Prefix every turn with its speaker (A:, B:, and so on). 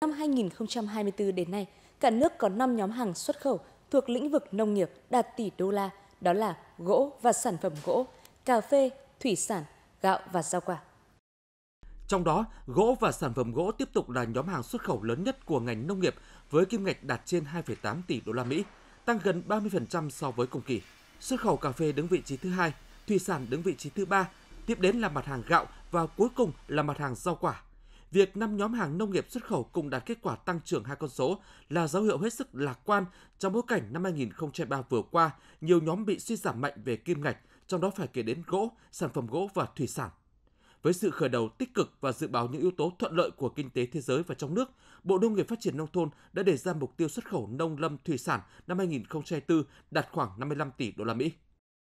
A: Năm 2024 đến nay, cả nước có 5 nhóm hàng xuất khẩu thuộc lĩnh vực nông nghiệp đạt tỷ đô la, đó là gỗ và sản phẩm gỗ, cà phê, thủy sản, gạo và rau quả.
B: Trong đó, gỗ và sản phẩm gỗ tiếp tục là nhóm hàng xuất khẩu lớn nhất của ngành nông nghiệp với kim ngạch đạt trên 2,8 tỷ đô la Mỹ, tăng gần 30% so với cùng kỳ. Xuất khẩu cà phê đứng vị trí thứ hai, thủy sản đứng vị trí thứ ba, tiếp đến là mặt hàng gạo và cuối cùng là mặt hàng rau quả Việc năm nhóm hàng nông nghiệp xuất khẩu cùng đạt kết quả tăng trưởng hai con số là dấu hiệu hết sức lạc quan trong bối cảnh năm 2023 vừa qua, nhiều nhóm bị suy giảm mạnh về kim ngạch, trong đó phải kể đến gỗ, sản phẩm gỗ và thủy sản. Với sự khởi đầu tích cực và dự báo những yếu tố thuận lợi của kinh tế thế giới và trong nước,
C: Bộ Nông nghiệp Phát triển Nông thôn đã đề ra mục tiêu xuất khẩu nông lâm thủy sản năm 2024 đạt khoảng 55 tỷ đô la Mỹ.